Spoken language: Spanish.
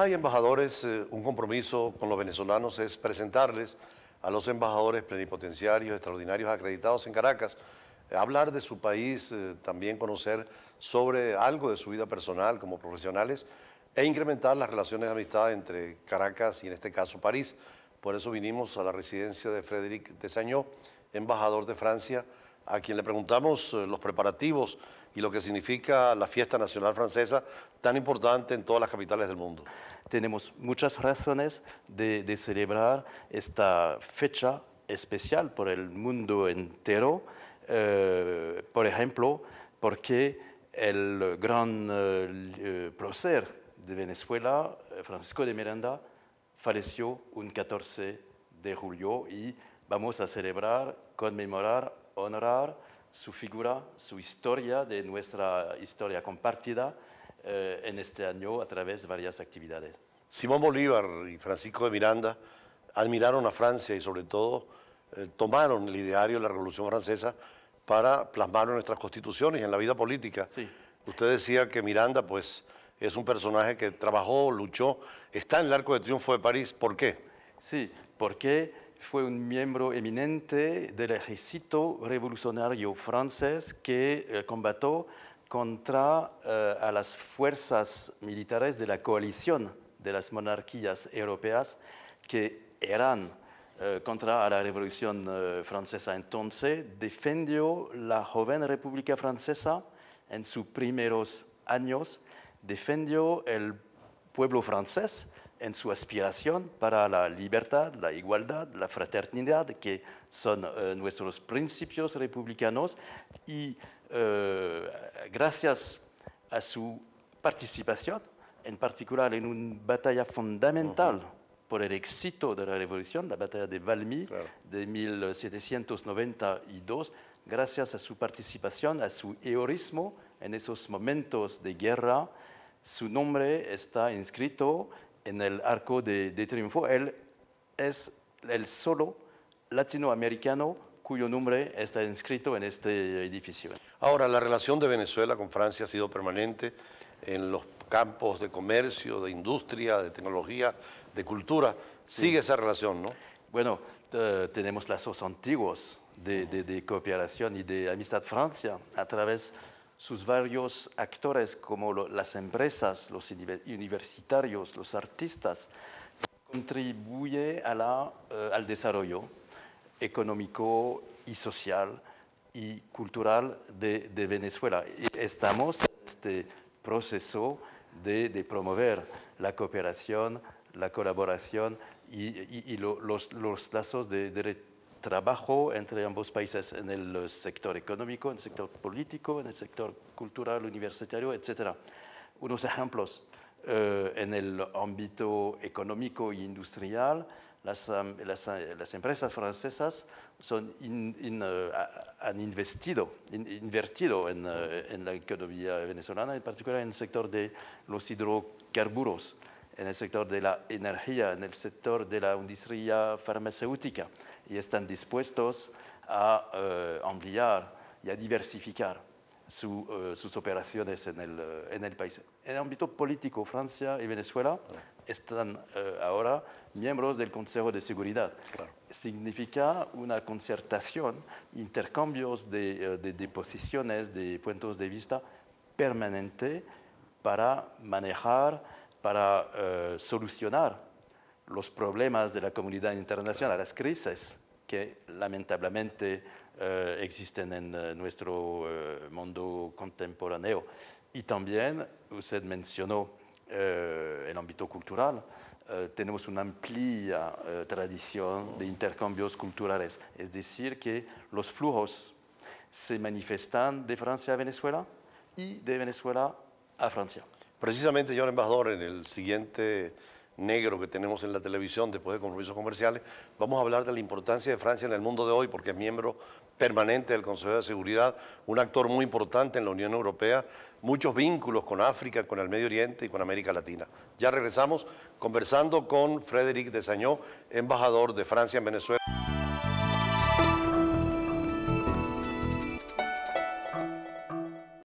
Hay embajadores, eh, un compromiso con los venezolanos es presentarles a los embajadores plenipotenciarios extraordinarios acreditados en Caracas, eh, hablar de su país, eh, también conocer sobre algo de su vida personal como profesionales e incrementar las relaciones de amistad entre Caracas y en este caso París. Por eso vinimos a la residencia de Frédéric Desañó, embajador de Francia, a quien le preguntamos eh, los preparativos y lo que significa la fiesta nacional francesa tan importante en todas las capitales del mundo. Tenemos muchas razones de, celebrar esta fecha especial por el mundo entero, eh, por ejemplo, porque el gran eh, eh de Venezuela, Francisco de Miranda, falleció un 14 de julio y vamos a celebrar, conmemorar honrar su figura, su historia, de nuestra historia compartida eh, en este año a través de varias actividades. Simón Bolívar y Francisco de Miranda admiraron a Francia y sobre todo eh, tomaron el ideario de la Revolución Francesa para plasmarlo en nuestras constituciones y en la vida política. Usted decía que Miranda pues es un personaje que trabajó, luchó, está en el Arco de Triunfo de París. ¿Por qué? Sí, porque fue un miembro eminente del ejército revolucionario francés que eh, combatió contra eh, las fuerzas militares de la coalición de las monarquías europeas que eran eh, contra la revolución francesa. Entonces defendió la joven República Francesa en sus primeros años, defendió el pueblo francés en su aspiración para la libertad, la igualdad, la fraternidad, que son eh, nuestros principios republicanos, y eh, gracias a su participación, en particular en una batalla fundamental por el éxito de la revolución, la batalla de Valmy de 1792, gracias a su participación, a su heroísmo en esos momentos de guerra, su nombre está inscrito en el arco de, triunfo. Él es el solo latinoamericano cuyo nombre está inscrito en este edificio. Ahora, la relación de Venezuela con Francia ha sido permanente en los campos de comercio, de industria, de tecnología, de cultura. Sigue esa relación, ¿no? Bueno, tenemos lazos antiguos de, de, cooperación y de amistad Francia a través de sus varios actores como las empresas, los universitarios, los artistas, contribuye eh, al desarrollo económico y social y cultural de, Venezuela. estamos en este proceso de, promover la cooperación, la colaboración y, los, los lazos de derechos trabajo entre ambos países en el eh, sector económico, en el sector político, en el sector cultural, universitario, etc. Unos ejemplos. Eh, en el ámbito económico e industrial, las, eh, empresas francesas son han investido, invertido en, la economía venezolana, en particular en el sector de los hidrocarburos en el sector de la energía, en el sector de la industria farmacéutica y están dispuestos a eh, ampliar y a diversificar eh, sus operaciones eh, en el, país. En el ámbito político, Francia y Venezuela están ahora miembros del Consejo de Seguridad. Significa una concertación, intercambios de, de posiciones, de puntos de vista permanente para manejar para eh, solucionar los problemas de la comunidad internacional, las crisis que lamentablemente eh, existen en eh, nuestro mundo contemporáneo. Y también, usted mencionó el ámbito cultural, tenemos una amplia tradición de intercambios culturales, es decir, que los flujos se manifiestan de Francia a Venezuela y de Venezuela a Francia. Precisamente yo embajador en el siguiente negro que tenemos en la televisión después de compromisos comerciales, vamos a hablar de la importancia de Francia en el mundo de hoy, porque es miembro permanente del Consejo de Seguridad, un actor muy importante en la Unión Europea, muchos vínculos con África, con el Medio Oriente y con América Latina. Ya regresamos conversando con Frédéric Desañó, embajador de Francia en Venezuela.